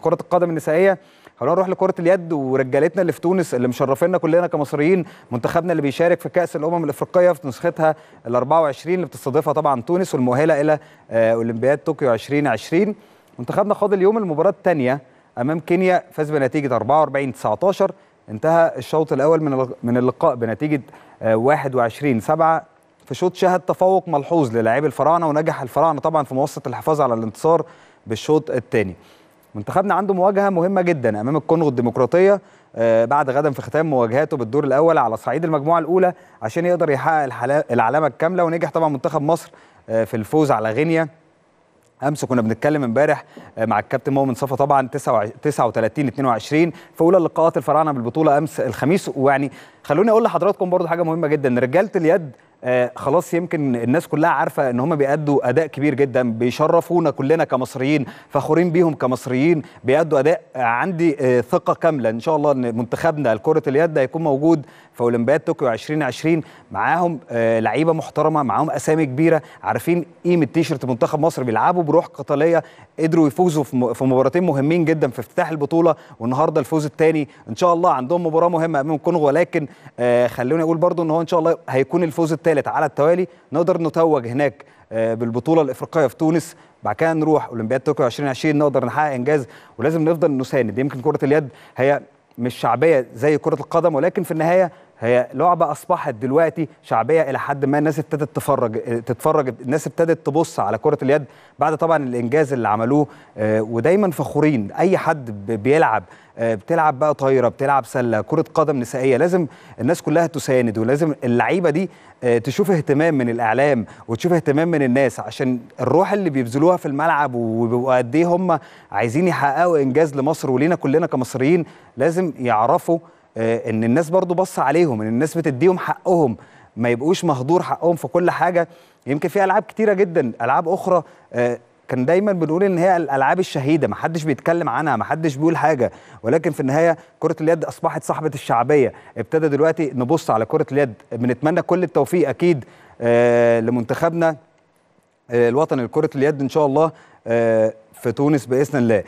كرة القدم النسائية نروح لكرة اليد ورجالتنا اللي في تونس اللي مشرفينا كلنا كمصريين منتخبنا اللي بيشارك في كأس الأمم الأفريقية في نسختها ال 24 اللي بتستضيفها طبعا تونس والمؤهلة إلى آه، أولمبياد طوكيو 2020 منتخبنا خاض اليوم المباراة الثانية أمام كينيا فاز بنتيجة 44 19 انتهى الشوط الأول من من اللقاء بنتيجة 21 آه، 7 في شوط شهد تفوق ملحوظ للاعبي الفراعنة ونجح الفراعنة طبعا في مواصلة الحفاظ على الانتصار بالشوط الثاني منتخبنا عنده مواجهه مهمه جدا امام الكونغو الديمقراطيه آه، بعد غدا في ختام مواجهاته بالدور الاول على صعيد المجموعه الاولى عشان يقدر يحقق العلامه الكامله ونجح طبعا منتخب مصر آه، في الفوز على غينيا امس كنا بنتكلم امبارح آه، مع الكابتن مؤمن صفا طبعا 39 22 في اولى اللقاءات الفراعنه بالبطوله امس الخميس ويعني خلوني اقول لحضراتكم برضو حاجه مهمه جدا رجاله اليد آه خلاص يمكن الناس كلها عارفه ان هم بيأدوا اداء كبير جدا بيشرفونا كلنا كمصريين فخورين بيهم كمصريين بيأدوا اداء عندي آه ثقه كامله ان شاء الله ان منتخبنا الكرة اليد هيكون موجود في اولمبياد طوكيو 2020 معاهم آه لعيبه محترمه معاهم اسامي كبيره عارفين قيمه تيشرت منتخب مصر بيلعبوا بروح قتاليه قدروا يفوزوا في مباراتين مهمين جدا في افتتاح البطوله والنهارده الفوز الثاني ان شاء الله عندهم مباراه مهمه امام الكونغو ولكن آه، خلوني اقول برضو ان هو ان شاء الله هيكون الفوز الثاني الثالث على التوالي نقدر نتوج هناك آه، بالبطوله الافريقيه في تونس بعد كده نروح اولمبياد طوكيو 2020 نقدر نحقق انجاز ولازم نفضل نساند يمكن كره اليد هي مش شعبيه زي كره القدم ولكن في النهايه هي لعبه اصبحت دلوقتي شعبيه الى حد ما الناس ابتدت تتفرج تتفرج الناس ابتدت تبص على كره اليد بعد طبعا الانجاز اللي عملوه آه، ودايما فخورين اي حد بيلعب آه، بتلعب بقى طايره بتلعب سله كره قدم نسائيه لازم الناس كلها تساند ولازم اللعيبه دي آه، تشوف اهتمام من الاعلام وتشوف اهتمام من الناس عشان الروح اللي بيبذلوها في الملعب وقد ايه هم عايزين يحققوا انجاز لمصر ولينا كلنا كمصريين لازم يعرفوا آه، ان الناس برضو بص عليهم ان الناس بتديهم حقهم ما يبقوش مهضور حقهم في كل حاجه يمكن في العاب كتيره جدا العاب اخرى آه، كان دايما بنقول ان هي الالعاب الشهيده ما حدش بيتكلم عنها ما حدش بيقول حاجه ولكن في النهايه كره اليد اصبحت صاحبه الشعبيه ابتدى دلوقتي نبص على كره اليد بنتمنى كل التوفيق اكيد آه، لمنتخبنا الوطني لكره اليد ان شاء الله في تونس باذن الله